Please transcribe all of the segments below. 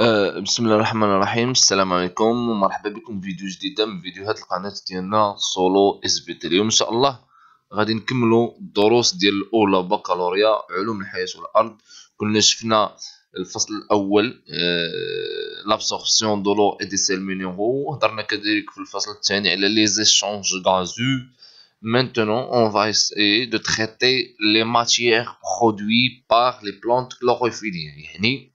أه بسم الله الرحمن الرحيم السلام عليكم ومرحبا بكم في فيديو جديد من فيديوهات القناه ديالنا سولو اس بي اليوم ان شاء الله غادي نكملوا الدروس ديال الاولى بكالوريا علوم الحياه والارض كنا شفنا الفصل الاول أه لابسوربسيون دو لو اي دي سيل مينيرو وهضرنا كذلك في الفصل الثاني على لي زيشونج غازو Maintenant, on va essayer de traiter les matières produites par les plantes chlorophylliennes. يعني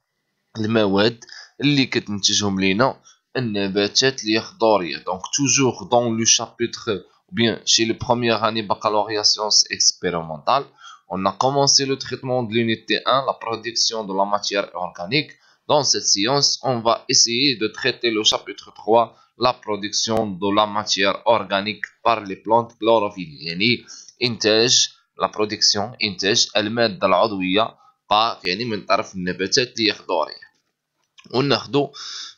المواد اللي كتنتجهم لينا النباتات donc دونك dans le chapitre ou bien chez le premier année baccalauréat science expérimentale on a commencé le traitement de l'unité 1 la production de la matière organique dans cette science on va essayer de traiter le chapitre 3 la production de la matière organique par les plantes chlorophylliennes يعني la production elle انتاج الماده العضويه par يعني من طرف النباتات الخضريه Onardo,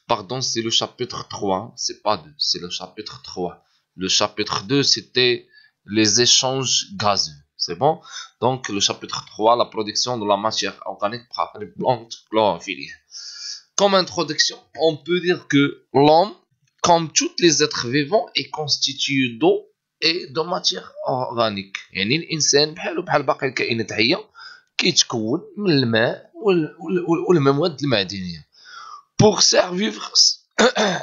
pardon, c'est le chapitre 3, c'est pas 2, c'est le chapitre 3. Le chapitre 2, c'était les échanges gazeux. C'est bon Donc, le chapitre 3, la production de la matière organique par les plantes Comme introduction, on peut dire que l'homme, comme tous les êtres vivants, est constitué d'eau et de matière organique pour survivre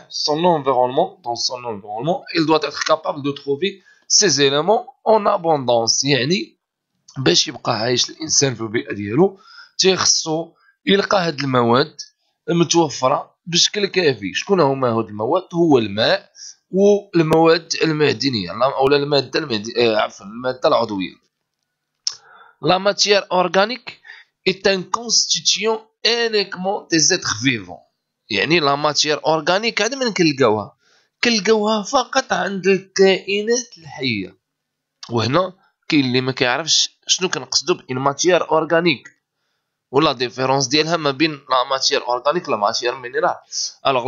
son environnement, dans son environnement, il doit être capable de trouver ces éléments en abondance. يعني باش يبقى عايش الانسان في البيئه ديالو تيخصو يلقى هاد المواد متوفره بشكل كافي شكون هما هاد المواد هو الماء والمواد المعدنيه اولا الماده المعدنيه عفوا الماده العضويه لا ماتيير اورغانيك est un constituant uniquement des êtres vivants يعني لا ماتير اورغانيك هذا من كنلقاوها كنلقاوها فقط عند الكائنات الحيه وهنا كاين اللي ما كيعرفش شنو كنقصدو بان ماتير اورغانيك ولا ديفيرونس ديالها ما بين لا ماتير اورغانيك لا ماتير مينيرال الوغ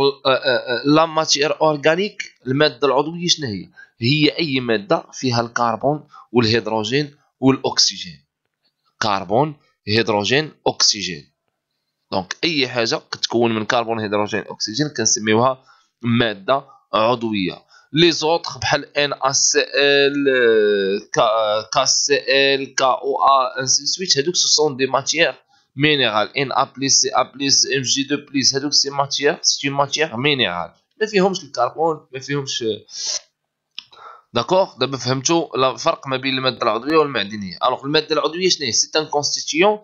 لا ماتير اورغانيك الماده العضويه شنو هي هي اي ماده فيها الكربون والهيدروجين والاكسجين كربون هيدروجين اكسجين دونك اي حاجه كتكون من كربون هيدروجين اكسجين كنسميوها ماده عضويه لي زوطخ بحال ان ا ال كا سي ال كا او ا سي سويت هادوك سون دي ماتيير مينيرال ان ا بليس سي ا بليس ام جي دو بليس هادوك سي ماتيير سي ماتيير مينيرال ما فيهمش الكربون ما فيهمش داكوغ دابا فهمتوا الفرق ما بين الماده العضويه والمعدنيه الوغ الماده العضويه شنو هي سي ان كونستيتيون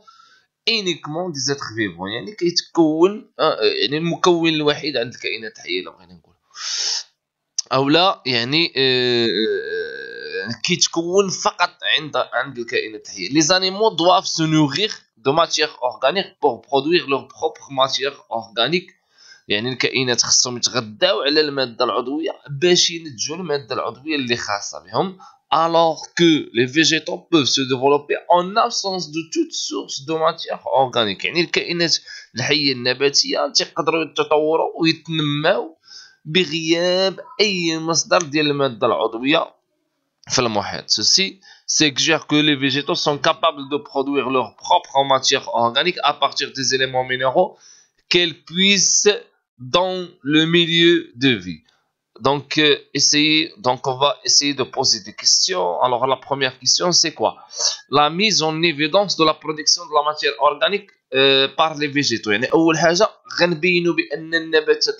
اينيكمون دي زاتر فيفون يعني كيتكون آه، يعني المكون الوحيد عند الكائنات الحيه الا بغينا نقول او لا يعني آه، آه، كيتكون فقط عند عند الكائنات الحيه لي زانيمو دواف سو نوغيغ دو ماتيير اورغانيك بور برودوير لور بروبر ماتيير اورغانيك يعني الكائنات خصهم يتغذاو على الماده العضويه باش ينتجوا الماده العضويه اللي خاصه بهم alors que les végétaux peuvent se développer en absence de toute source de matière organique ceci suggère que les végétaux sont capables de produire leur propre matière organique à partir des éléments minéraux qu'elles puissent dans le milieu de vie donc, euh, donc, on va essayer de poser des questions. Alors, la première question, c'est quoi La mise en évidence de la production de la matière organique euh, par les végétaux. يعني أول حاجة غنبينوا النباتات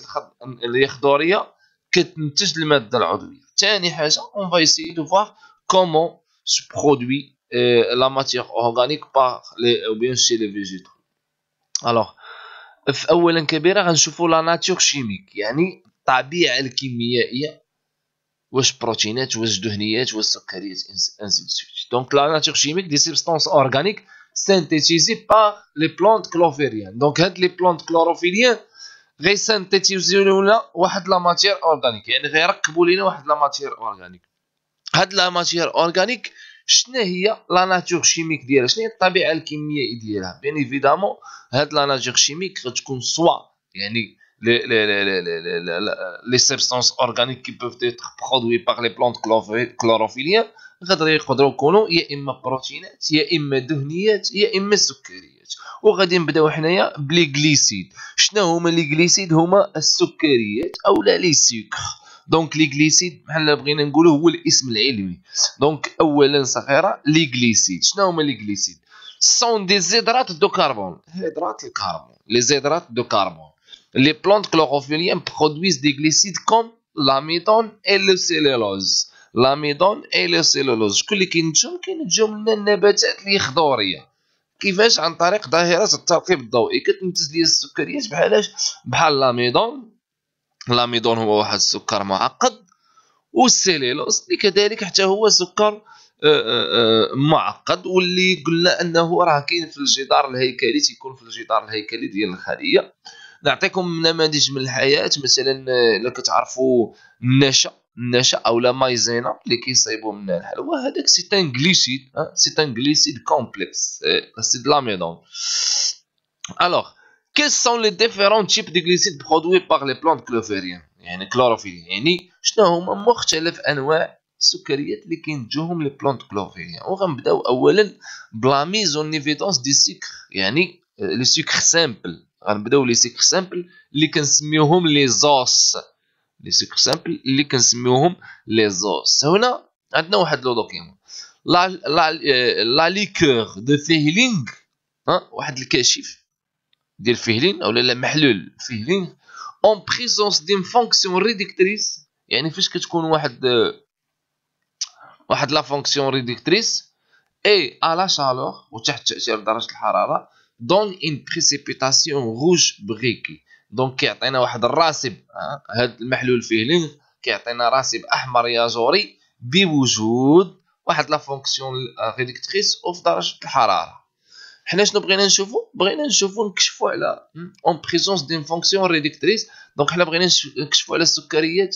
ثاني on va essayer de voir comment se produit euh, la matière organique par les, chez les végétaux. Alors, في أولا كبيرة غنشوفوا la nature chimique. يعني الطبيعه الكيميائيه واش بروتينات واش دهنيات واش سكريات انسي سويت دونك لا ناتور كيميك دي سبستانس اورغانيك سينتيزي با لي بلانت كلوفيريان دونك هاد لي بلانت كلوروفيليان غي سينتيتيزيو لنا واحد لا ماتير اورغانيك يعني غيركبوا لينا واحد لا ماتير اورغانيك هاد لا ماتير اورغانيك شنو هي لا ناتور كيميك ديالها شنو هي الطبيعه الكيميائيه ديالها بيان ايفيدامون هاد لا ناتور كيميك غتكون سوا يعني les, les, les, les, substances organiques qui peuvent être produites par les plantes chlorophylliennes, غادي يقدروا يكونوا يا اما بروتينات يا اما دهنيات يا اما سكريات وغادي نبداو حنايا بلي غليسيد شنو هما لي غليسيد هما السكريات او لا لي سكر دونك لي غليسيد بحال بغينا نقولوا هو الاسم العلمي دونك اولا صغيره لي غليسيد شنو هما لي غليسيد سون دي زيدرات دو كربون هيدرات الكربون لي زيدرات دو كربون Les plantes chlorophylliennes produisent des glycides comme l'amidone et le cellulose لاميدون اي لو سيلولوز شكون اللي كينتجهم كينتجهم لنا النباتات اللي خضوريه كيفاش عن طريق ظاهره الترطيب الضوئي كتنتج ليا السكريات بحالاش بحال لاميدون لاميدون هو واحد السكر معقد والسيلولوز اللي كذلك حتى هو سكر آه، آه، آه، معقد واللي قلنا انه راه كاين في الجدار الهيكلي تيكون في الجدار الهيكلي ديال الخليه نعطيكم نماذج من الحياه مثلا آه، الا كتعرفوا النشا النشا او لا مايزينا اللي كيصايبوا منها الحلوى هذاك سي ان غليسيد آه، سي ان غليسيد كومبلكس سي لاميدون الوغ كيس سون لي ديفيرون تيب دي غليسيد برودوي باغ لي بلانت كلوفيريان يعني كلوروفيل يعني شنو هما مختلف انواع السكريات اللي كينتجوهم لي بلانت كلوفيريان وغنبداو اولا بلا ميزون ايفيدونس دي سكر يعني لي سكر سامبل غنبداو لي سيكس سامبل اللي كنسميوهم لي زوس لي سيكس سامبل اللي كنسميوهم لي زوس هنا عندنا واحد لو دوكيمون لا لا لا ليكور دو فيهلينغ ها واحد الكاشف ديال فيهلين اولا لا محلول فيهلين اون بريزونس دين فونكسيون ريديكتريس يعني فاش كتكون واحد واحد لا فونكسيون ريديكتريس اي على شالور وتحت تاثير درجه الحراره دون ان بريسيبيتاسيون روج بريكي دونك كيعطينا واحد الراسب هذا المحلول فيه لينغ كيعطينا راسب احمر ياجوري بوجود واحد لا فونكسيون ريدكتريس اوف درجه الحراره حنا شنو بغينا نشوفو بغينا نشوفو نكشفو على اون بريزونس دين فونكسيون ريدكتريس دونك حنا بغينا نكشفو على السكريات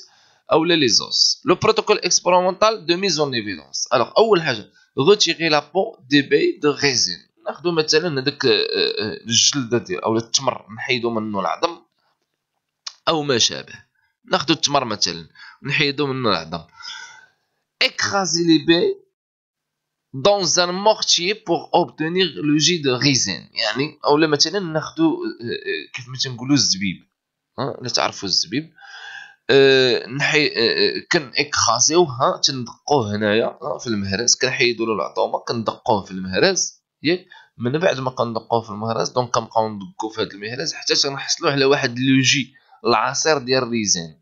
او لا لي زوس لو بروتوكول اكسبيريمونتال دو ميز اون ايفيدونس الوغ اول حاجه retirer لا بو دي بي دو ريزين ناخذ مثلا هذاك آه، آه، الجلد ديال او التمر نحيدو منه العظم او ما شابه ناخذ التمر مثلا نحيدو منه العظم اكرازي لي بي دون un مورتي بور اوبتينير لو جي دو ريزين يعني اولا مثلا ناخذ آه، كيف ما تنقولوا الزبيب لا تعرفوا الزبيب نحي كن اكراسيوه ها تندقوه هنايا في المهرس كنحيدوا له العظومه كندقوه في المهرس ياك من بعد ما كندقوه في المهرز دونك كنبقاو ندقو في هذا المهرز حتى تنحصلوا على واحد لوجي العصير ديال الريزين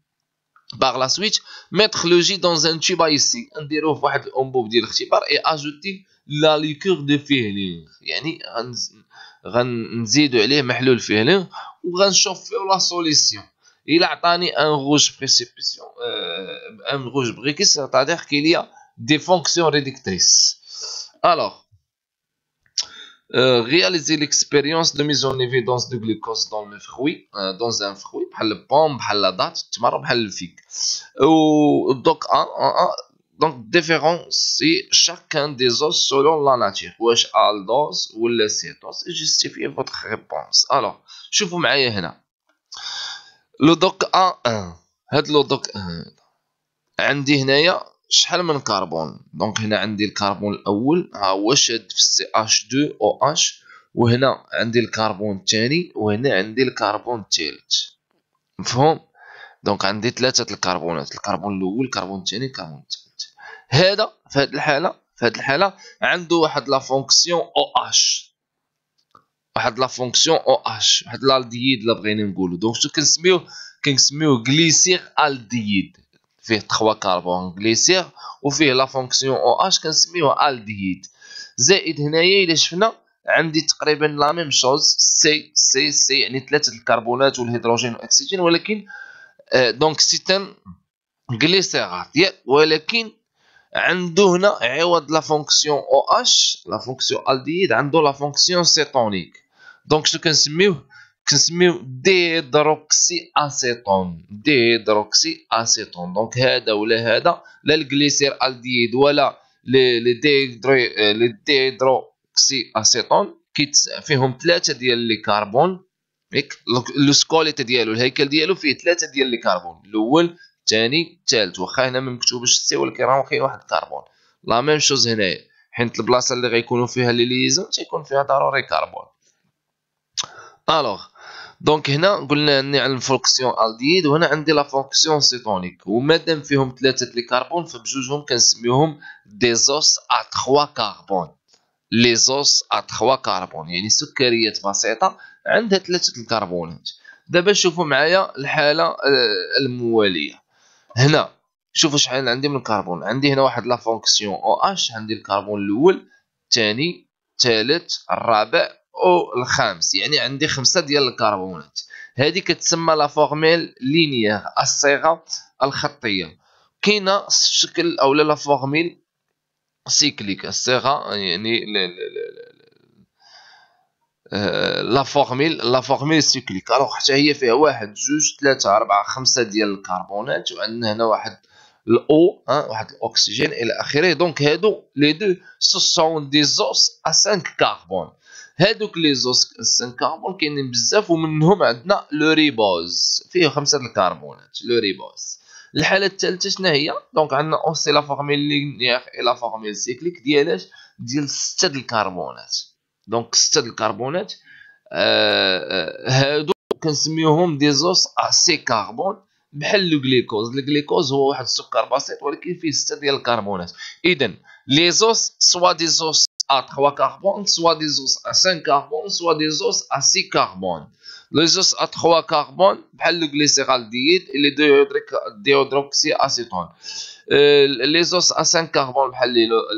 باغ لا سويت ميتر لوجي دون ان تيبا ايسي نديروه في واحد الانبوب ديال الاختبار اي اجوتي لا ليكور دو فيهلين يعني غنزيدو عليه محلول فيهلين وغنشوف لا سوليسيون الى عطاني ان غوج بريسيبيسيون ان غوج بريكيس سيتادير كيليا دي فونكسيون ريديكتريس الوغ réaliser l'expérience de mise en évidence de glucose dans le fruit dans un fruit par le البوم par la date tu m'as تمر بحال الفيك donc un, un, un, donc différencier chacun des os selon la nature Ou est-ce واش aldose ولا cétose et justifier votre réponse alors شوفوا معايا هنا لو دوك A1 هاد لو دوك عندي هنايا شحال من كربون دونك هنا عندي الكربون الاول ها هو شاد في سي اش 2 او اش وهنا عندي الكربون الثاني وهنا عندي الكربون الثالث مفهوم دونك عندي ثلاثه الكربونات الكربون الاول الكربون الثاني الكربون الثالث هذا في هذه الحاله في هذه الحاله عنده واحد لا فونكسيون او اش واحد لا فونكسيون او اش واحد الالديد لا بغينا نقولو دونك شنو كنسميوه كنسميوه غليسير الديد فيه 3 كربون غليسير وفيه لا فونكسيون او اش كنسميوها الديهيد زائد هنايا الا شفنا عندي تقريبا لا ميم شوز سي سي سي يعني ثلاثه الكربونات والهيدروجين والاكسجين ولكن آه، دونك سيتان غليسيرات ولكن عنده هنا عوض لا فونكسيون او اش لا فونكسيون الديهيد عنده لا فونكسيون سيتونيك دونك شنو كنسميوه كنسميو ديدروكسي اسيتون ديدروكسي اسيتون دونك هذا ولا هذا لا الجليسير الديد ولا لي لي ديدروكسي اسيتون فيهم ثلاثه ديال لي كربون لو سكوليت ديالو الهيكل ديالو فيه ثلاثه ديال لي كربون الاول الثاني الثالث واخا هنا ما مكتوبش السي ولكن راه كاين واحد الكربون لا ميم شوز هنايا حيت البلاصه اللي غيكونوا فيها لي ليزون تيكون فيها ضروري كربون الوغ دونك هنا قلنا اني على الفونكسيون الديد وهنا عندي لا فونكسيون سيتونيك ومادام فيهم ثلاثه لي كربون فبجوجهم كنسميوهم ديزوس ا 3 كربون زوس ا 3 كربون يعني سكريات بسيطه عندها ثلاثه الكربونات دابا شوفوا معايا الحاله آه، المواليه هنا شوفوا شحال عندي من الكربون عندي هنا واحد لا فونكسيون او اش عندي الكربون الاول الثاني الثالث الرابع او الخامس يعني عندي خمسه ديال الكربونات هذه كتسمى لا فورميل لينيير الصيغه الخطيه كاينه الشكل او لا فورميل سيكليك الصيغه يعني آه، لا فورميل لا فورميل سيكليك الوغ حتى هي فيها واحد جوج ثلاثة أربعة خمسة ديال الكربونات وعندنا هنا واحد الاو ها واحد الاكسجين الى اخره دونك هادو لي دو سو سون دي زوس ا 5 كربون هادوك لي زوس الكربون كاينين بزاف ومنهم عندنا لو ريبوز فيه خمسه الكربونات لو ريبوز الحاله الثالثه شنو هي دونك عندنا اوسي لا فورميل لينيير اي لا فورميل سيكليك ديالاش ديال سته الكربونات دونك سته الكربونات آه, آه، هادو كنسميوهم دي زوس اسي كربون بحال الجليكوز الجليكوز هو واحد السكر بسيط ولكن فيه سته ديال الكربونات اذا لي زوس سوا دي زوس à 3 carbones, soit des os à 5 carbones, soit des os à 6 carbones. Les os à 3 carbones, le glycéraldéhyde et les déhydroxyacétone. Euh, les os à 5 carbones,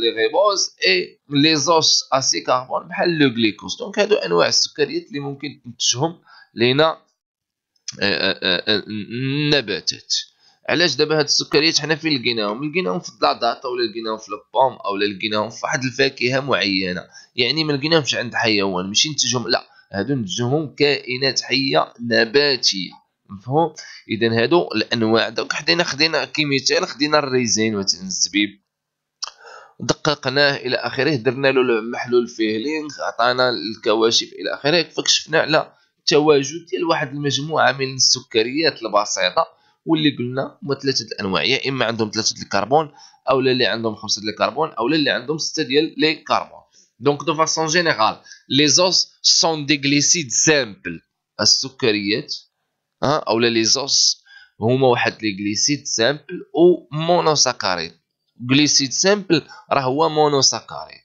les riboses, et les os à 6 carbones, le glucose. Donc, un OS السكريات اللي ممكن تنتجهم لينا النباتات. علاش دابا هاد السكريات حنا فين لقيناهم لقيناهم في الضعضاطه ولا لقيناهم في البوم او لقيناهم في واحد الفاكهه معينه يعني ما لقيناهمش عند حيوان ماشي نتجهم لا هادو نتجهم كائنات حيه نباتيه مفهوم اذا هادو الانواع دوك حدينا خدينا كيميتال خدينا الريزين مثلا الزبيب دققناه الى اخره درنا له المحلول فيه لينك عطانا الكواشف الى اخره فكشفنا على تواجد ديال واحد المجموعه من السكريات البسيطه واللي قلنا هما ثلاثه الانواع يا اما عندهم ثلاثه الكربون او اللي عندهم خمسه الكربون او اللي عندهم سته ديال لي كربون دونك دو فاسون جينيرال لي زوس سون دي غليسيد سامبل السكريات ها او لي زوس هما واحد لي غليسيد سامبل او مونوساكاريد غليسيد سامبل راه هو مونوساكاريد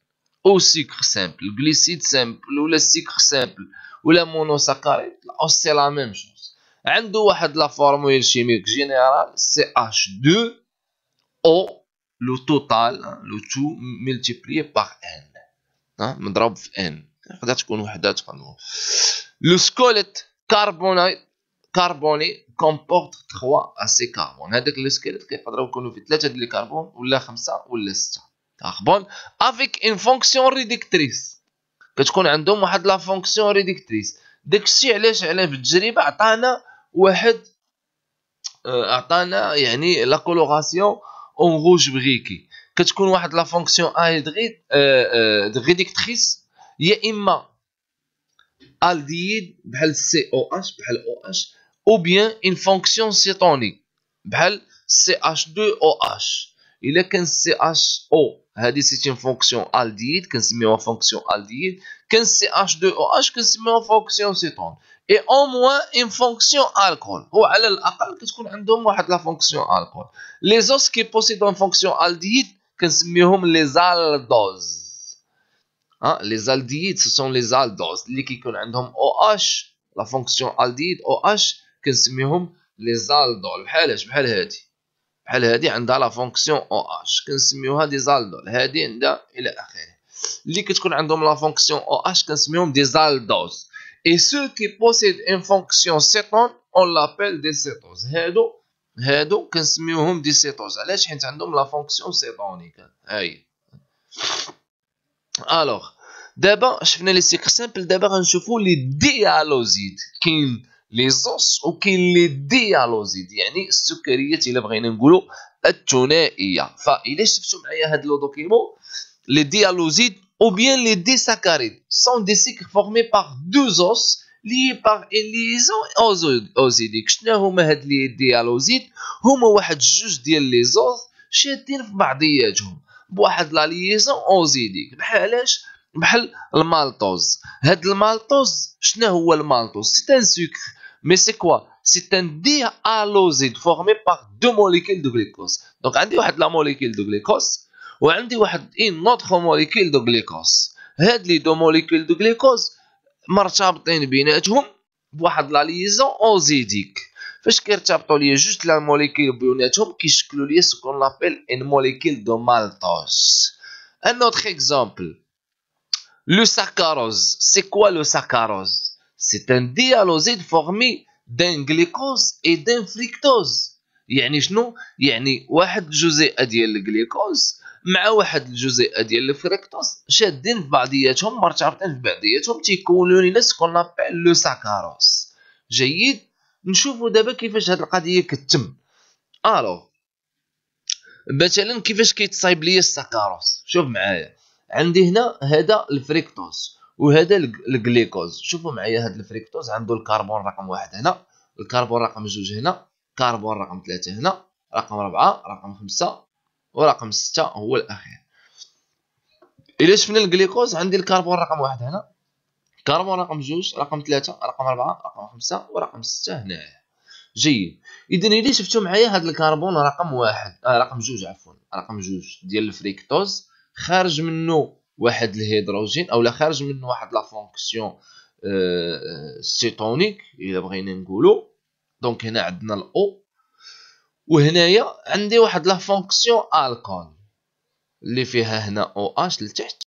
او سكر سامبل غليسيد سامبل ولا سكر سامبل ولا مونوساكاريد او سي لا ميم شو عنده واحد لا فورمول شيميك جينيرال سي اش 2 او لو توتال لو تو ملتيبلي باغ ان مضروب في ان تقدر تكون وحدات تقنو لو سكوليت كاربوني كاربوني كومبورت 3 اسي كاربون هذاك لو سكيليت كيقدروا يكونوا في ثلاثه ديال الكربون ولا خمسه ولا سته كاربون افيك ان فونكسيون ريديكتريس كتكون عندهم واحد لا فونكسيون ريديكتريس داكشي علاش علاه في التجربه عطانا واحد آه، اعطانا يعني لا كولوراسيون اون روج بغيكي كتكون واحد لا فونكسيون دغي دغيديكتريس يا اما الديد بحال سي او اش بحال او اش او بيان اون فونكسيون سيتوني بحال سي اش 2 او اش الا كان سي اش او هذه سيتي فونكسيون الديد كنسميوها فونكسيون الديد كان سي اش 2 او اش كنسميوها فونكسيون سيتون اي او موان اون فونكسيون الكول هو على الاقل كتكون عندهم واحد لا فونكسيون الكول لي زوس كي بوسيدون فونكسيون الديد كنسميهم لي زالدوز ها لي زالديد سو سون لي زالدوز اللي كيكون عندهم او اش لا فونكسيون الديد او اش كنسميهم لي زالدول بحالاش بحال هادي بحال هادي عندها لا فونكسيون او اش كنسميوها دي زالدول هادي عندها الى اخره اللي كتكون عندهم لا فونكسيون او اش كنسميهم دي زالدوز Et ceux qui possèdent une fonction cétone, on l'appelle des cétoses. Hédo, hédo, kinsmiouhum des cétoses. Alors, je vais la fonction cétonique. Alors, d'abord, je vais les cycles simples. D'abord, je vais les dialosides. Qui les os ou qui les dialosides. Yani, ce que je vais dire, c'est que les thunéïa. Fa, il est ce que je vais dire, les dialosides ou bien les disaccharides sont des cycles formés par deux os liés par une liaison ozidique. des هما sucre. لي ديالوزيد هما de جوج ديال لي liaison osidique. de la بواحد لا ليزون اوزيديك بحالاش بحال المالطوز هاد المالطوز شنو هو المالطوز سي مي سي كوا سي فورمي دو عندي واحد وعندي واحد ان نوتخ موليكيل دو غليكوز هاد لي دو موليكيل دو غليكوز مرتبطين بيناتهم بواحد لا ليزون اوزيديك فاش كيرتبطوا ليا جوج لا موليكيل بيناتهم كيشكلوا ليا سكون لابيل ان موليكيل دو مالتوز ان اوتر اكزامبل لو ساكاروز سي كوا لو ساكاروز سي ان ديالوزيد فورمي دان غليكوز اي دان فريكتوز يعني شنو يعني واحد الجزيئه ديال الجليكوز مع واحد الجزيئه ديال الفريكتوس شادين في بعضياتهم مرتبطين في بعضياتهم تيكونوا لنا سكون لابيل لو ساكاروس جيد نشوفوا دابا كيفاش هاد القضيه كتم الو مثلا كيفاش كيتصايب ليا الساكاروس شوف معايا عندي هنا هذا الفريكتوز وهذا الجليكوز شوفوا معايا هذا الفريكتوز عنده الكربون رقم واحد هنا الكربون رقم جوج هنا كربون رقم ثلاثة هنا رقم ربعة رقم خمسة ورقم 6 هو الاخير الا شفنا الجليكوز عندي الكربون رقم واحد هنا كربون رقم جوج رقم ثلاثة رقم أربعة رقم خمسة ورقم ستة هنا جيد اذا الا شفتو معايا هاد الكربون رقم واحد آه رقم جوج عفوا رقم جوج ديال الفريكتوز خارج منو واحد الهيدروجين اولا خارج منو واحد لا فونكسيون آه، آه، سيتونيك الا بغينا نقولو دونك هنا عندنا الاو وهنايا عندي واحد لا فونكسيون الكون اللي فيها هنا او اش لتحت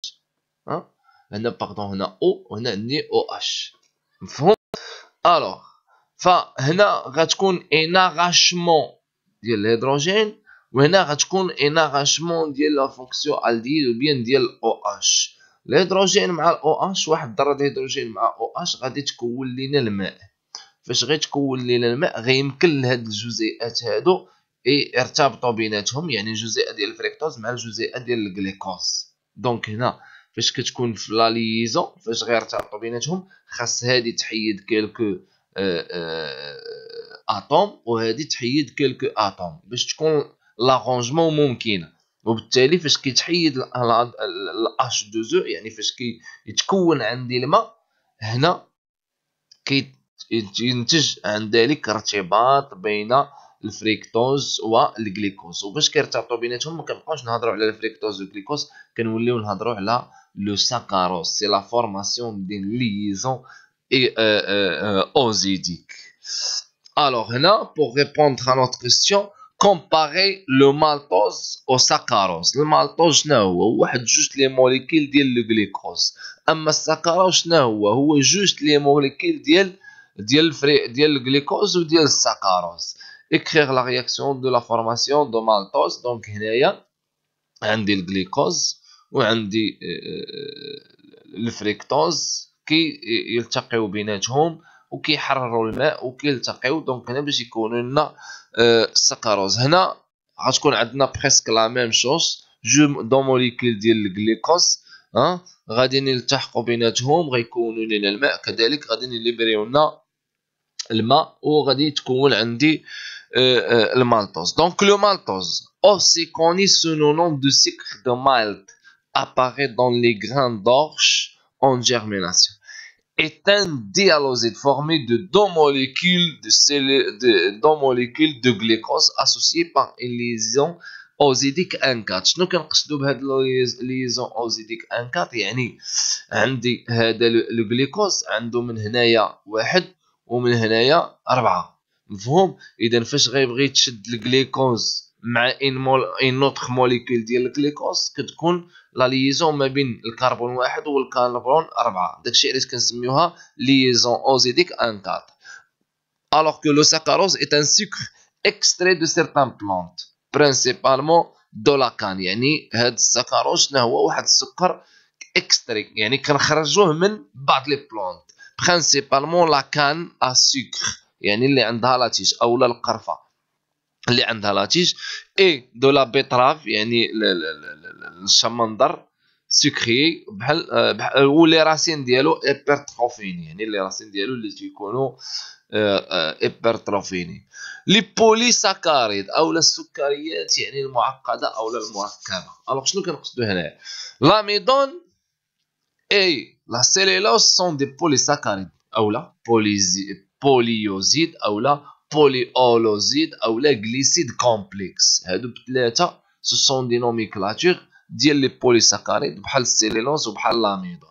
ها هنا باردون هنا او وهنا عندي او اش مفهوم الوغ فهنا غتكون اناغاشمون ديال الهيدروجين وهنا غتكون اناغاشمون ديال لا فونكسيون الديل بيان ديال او اش الهيدروجين مع الاو اش واحد الذره ديال هيدروجين مع او اش غادي تكون لينا الماء فاش غيتكون لينا الماء غيمكن لهاد الجزيئات هادو يرتبطوا بيناتهم يعني الجزيئه ديال الفريكتوز مع الجزيئه ديال الجليكوز دونك هنا فاش كتكون في لا ليزون فاش غيرتبطوا بيناتهم خاص هادي تحيد كيلكو آه، آه، اتوم وهادي تحيد كيلكو اتوم باش تكون لارونجمون ممكنه وبالتالي فاش كيتحيد الاش 2 او يعني فاش كيتكون عندي الماء هنا كي ينتج عن ذلك ارتباط بين الفريكتوز والجليكوز وباش كيرتبطوا بيناتهم ما كنبقاوش نهضروا على الفريكتوز والجليكوز كنوليو نهضروا على لو ساكاروز سي لا فورماسيون دي ليزون اي اوزيديك الوغ هنا بور répondre ا نوت question كومباري لو مالطوز او ساكاروز المالطوز شنو هو واحد جوج لي موليكيل ديال الجليكوز اما الساكاروز شنو هو هو جوج لي موليكيل ديال ديال الفري ديال الجليكوز وديال السكاروز اكريغ لا رياكسيون دو لا فورماسيون دو مالتوز دونك هنايا عندي الجليكوز وعندي آه، آه، الفريكتوز كي يلتقيو بيناتهم وكيحرروا الماء وكيلتقيو دونك هنا باش يكونوا لنا آه، السكروز هنا غتكون عندنا بريسك لا ميم شوز جو دو موليكول ديال الجليكوز Hein? Euh, euh, Donc le maltose, oh, aussi connu sous le nom de sucre de malt, apparaît dans les grains d'orge en germination. Est un dialoside formé de deux molécules de, glucose associées par une lésion, اوزيديك ان كات شنو كنقصدو بهاد ليزون اوزيديك ان كات يعني عندي هذا الجليكوز عنده من هنايا واحد ومن هنايا أربعة مفهوم اذا فاش غيبغي تشد الجليكوز مع ان مول ان نوتخ موليكول ديال الجليكوز كتكون لا ليزون ما بين الكربون واحد والكربون أربعة داكشي علاش كنسميوها ليزون اوزيديك ان كات alors que le saccharose est un sucre extrait de certaines plantes برينسيبالمون دولاكان يعني هاد السكروز هو واحد السكر اكستريك يعني كنخرجوه من بعض لي بلونت برينسيبالمون لا كان ا سوكر يعني اللي عندها لاتيج اولا القرفه اللي عندها لاتيج اي دو لا بيتراف يعني الشمندر سكري بحال بحال ولي راسين ديالو ايبرتروفين يعني لي راسين ديالو اللي تيكونوا ايبرتروفيني آه، آه، إبرتروفيني ساكاريد او السكريات يعني المعقده او المركبه الوغ شنو كنقصدو هنا لاميدون اي لا سيلولوز سون دي بولي ساكاريد او لا بوليوزيد او لا بوليولوزيد او لا غليسيد كومبلكس هادو بثلاثه سو سون دي نوميكلاتور ديال لي بولي ساكاريد بحال السيلولوز وبحال لاميدون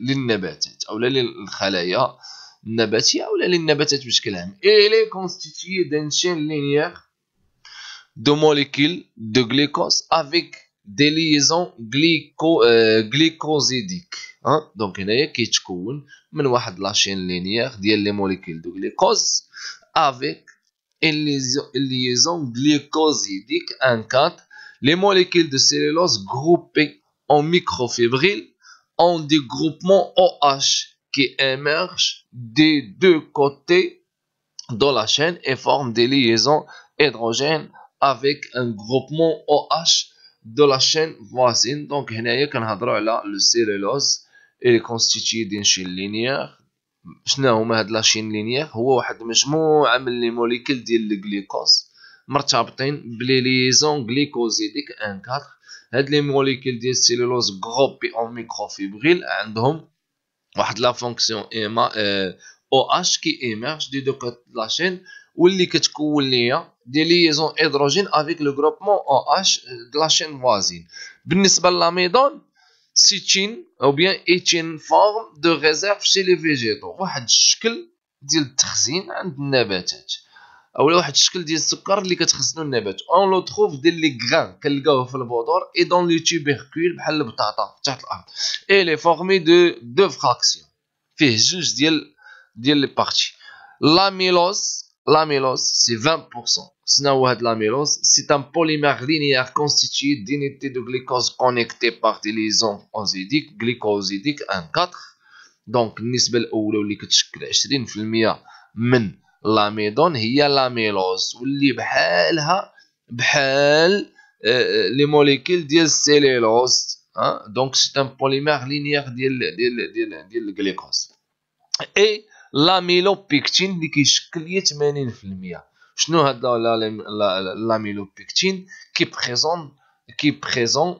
للنباتات او لا للخلايا النباتيه او لا للنباتات بشكل عام الي كونستيتيي دان شين لينيير دو موليكيل دو غليكوز افيك دي ليزون غليكو غليكوزيديك ها دونك هنايا كيتكون من واحد لاشين لينيير ديال لي موليكيل دو غليكوز افيك liaison ان كات لي موليكيل دو سيلولوز cellulose اون ميكرو microfibril ont des groupements OH qui émergent des deux côtés de la chaîne et forment des liaisons hydrogènes avec un groupement OH de la chaîne voisine. Donc, هنايا كنهضروا على le cellulose est constitué d'une chaîne linéaire. شنو هما هاد لاشين لينيير هو واحد مجموعه من لي موليكول ديال الجليكوز مرتبطين بلي liaisons غليكوزيديك ان 4 هاد لي موليكيل ديال السيلولوز غروبي اون ميكروفيبريل عندهم واحد لا فونكسيون ايما او اش كي ايمرج دي دو كوت لا شين واللي كتكون ليا دي ليزون هيدروجين افيك لو غروبمون او اش دو لا شين فوازين بالنسبه للاميدون سيتين او بيان ايتين فورم دو ريزيرف شي لي فيجيتو واحد الشكل ديال التخزين عند النباتات اولا واحد الشكل ديال السكر اللي كتخزنو النبات اون لو تروف ديال لي غران كنلقاوه في البودور اي دون لي تيبيركول بحال البطاطا تحت الارض اي لي فورمي دو دو فراكسيون فيه جوج ديال ديال لي بارتي لاميلوز لاميلوز سي 20% شنو هو هاد لاميلوز سي ان بوليمير لينيير كونستيتوي دينيتي دو غليكوز كونيكتي باغ دي ليزون اوزيديك غليكوزيديك ان 4 دونك النسبه الاولى واللي كتشكل 20% من لاميدون هي لاميلوز واللي بحالها بحال آه، آه، لي موليكيل ديال السيليلوز دونك سي ان بوليمير لينيير ديال ديال ديال ديال الجليكوز اي لاميلوبيكتين اللي كيشكل 80% شنو هاد لاميلوبيكتين كي بريزون كي بريزون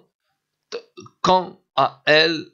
كون ا ال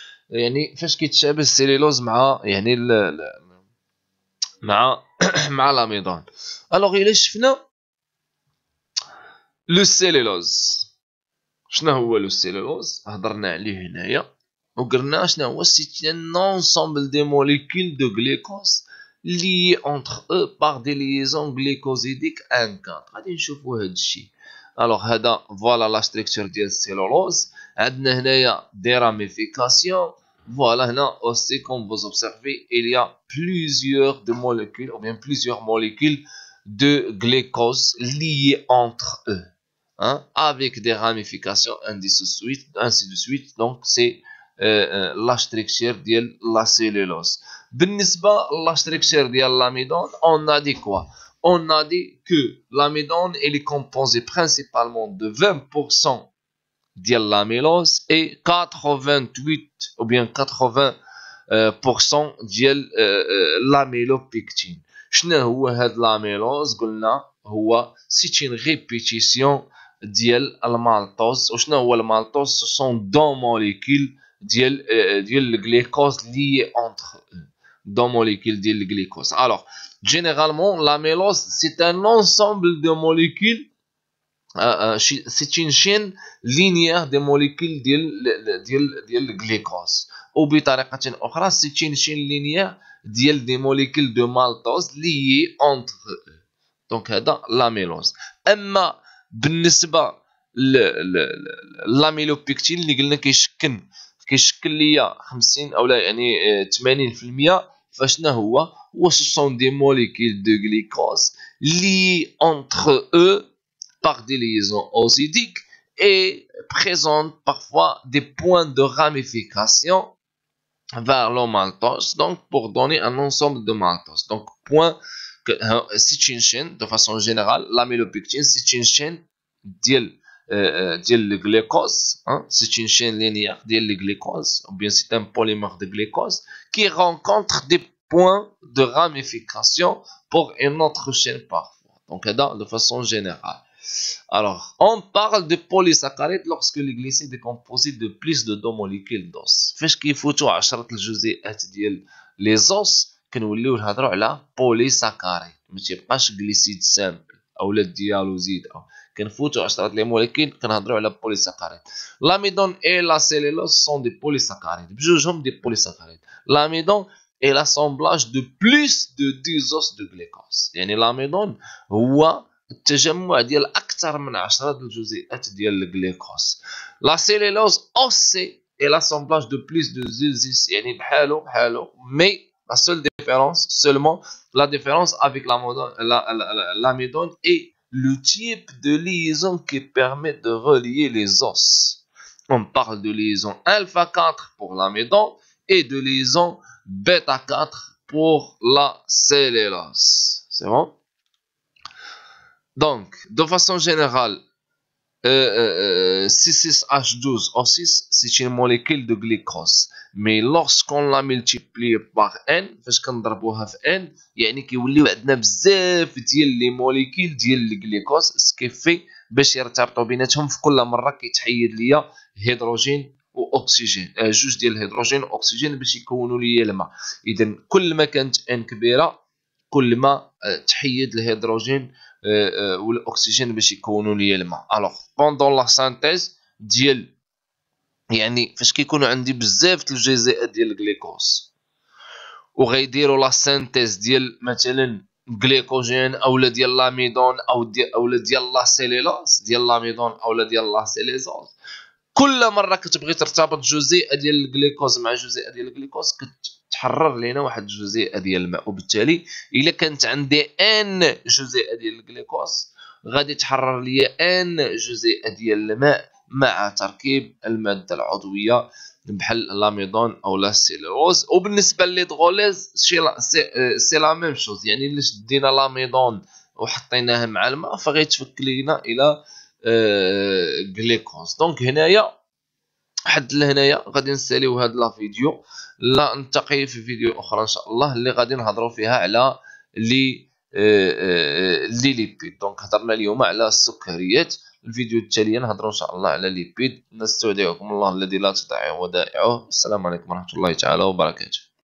يعني فاش كيتشابه السيليلوز مع يعني ال الـ مع مع لاميدون الوغ الى شفنا لو سيليلوز شنو هو لو سيليلوز هضرنا عليه هنايا وقلنا شنو هو سي ان دي موليكول دو غليكوز لي اونتر او بار دي ليزون غليكوزيديك كات غادي نشوفو هذا الشيء الوغ هذا فوالا لا ستركتور ديال السيلولوز عندنا هنايا دي راميفيكاسيون Voilà, là aussi, comme vous observez, il y a plusieurs molécules, ou bien plusieurs molécules de glucose liées entre eux, hein, avec des ramifications, ainsi suite. Ainsi de suite. Donc, c'est euh, euh, la structure de la cellulose. cas, la structure de l'amidon, on a dit quoi On a dit que l'amidon, est composé principalement de 20% mélose et 88 ou bien 80% de l'amélopectine. l'amylopectine. شنو la هاد c'est une répétition ديال المالتوز وشنو maltose, المالتوز سون sont deux molécules de euh, glucose liées entre deux molécules de glucose. alors généralement la mélose c'est un ensemble de molécules آه، آه، شين لينيير دي موليكول ديال ديال ديال الجليكوز وبطريقه اخرى شين لينيير ديال دي موليكول دو مالتوز لي اونتر دونك هذا لاميلوز اما بالنسبه لاميلوبيكتين اللي قلنا كيشكل كيشكل ليا 50 اولا يعني 80% آه، فشنا هو هو سوسون دي موليكول دو جليكوز لي اونتر او par des liaisons osidiques et présente parfois des points de ramification vers le maltose, donc pour donner un ensemble de maltose. Donc, point, hein, c'est une chaîne, de façon générale, l'amylopectine, c'est une chaîne d'il euh, euh, le glucose, hein, c'est une chaîne linéaire de le glucose, ou bien c'est un polymère de glucose, qui rencontre des points de ramification pour une autre chaîne parfois. Donc, de façon générale. Alors, on parle de polysaccharides lorsque les glycides sont composés de plus de deux molécules d'os. فاش كيفوتوا 10 les os que nous كنوليو نهضروا là, polysaccharides pas un glycide simple او لا ديالوزيد les molécules 10 nous موليكيل كنهضروا là, polysaccharides. L'amidon et la cellulose sont des polysaccharides بجوجهم des polysaccharides. L'amidon est l'assemblage de plus de 10 os de glucose. يعني l'amidon هو la cellulose osseuse est l'assemblage de plus de la Mais la seule différence, seulement la la avec زيزيس l'amidone et le type de liaison qui permet de relier les os. On parle de liaison alpha 4 pour l'amidon et de liaison bêta 4 pour la cellulose. C'est bon Donc, de façon générale, euh, euh, 6,6H12O6, euh, c'est une molécule de glucose. Mais lorsqu'on la multiplie par N, فاش كنضربوها في N, يعني كيوليو عندنا بزاف ديال لي موليكيل ديال الجليكوز سكيفي باش يرتبطوا بيناتهم في كل مره كيتحيد ليا هيدروجين واكسجين آه جوج ديال الهيدروجين واكسجين باش يكونوا ليا الماء اذا كل ما كانت ان كبيره كل ما آه، تحيد الهيدروجين والاكسجين باش يكونوا لي الماء الوغ بوندون لا سانتيز ديال يعني فاش كيكونوا عندي بزاف الجزيئات ديال الجليكوز وغيديروا لا سانتيز ديال مثلا جليكوجين اولا ديال لاميدون او ديال اولا ديال لا سيليلوز ديال لاميدون اولا ديال لا سيليزوز كل مره كتبغي ترتبط جزيئه ديال الجليكوز مع جزيئه ديال الجليكوز كتحرر لينا واحد الجزيئه ديال الماء وبالتالي الا كانت عندي ان جزيئه ديال الجليكوز غادي تحرر لي ان جزيئه ديال الماء مع تركيب الماده العضويه بحال لاميدون او لا سيلوز وبالنسبه لليدغوليز سي لا ميم شوز يعني الا شدينا لاميدون وحطيناها مع الماء فغيتفك لينا الى غليكوز آه، دونك هنايا حد لهنايا غادي نساليو هاد لا فيديو لا نلتقي في فيديو اخرى ان شاء الله اللي غادي نهضروا فيها على لي آه، آه، لي ليبيد دونك هضرنا اليوم على السكريات الفيديو التالي نهضروا ان شاء الله على ليبيد نستودعكم الله الذي لا تضيع ودائعه السلام عليكم ورحمه الله تعالى وبركاته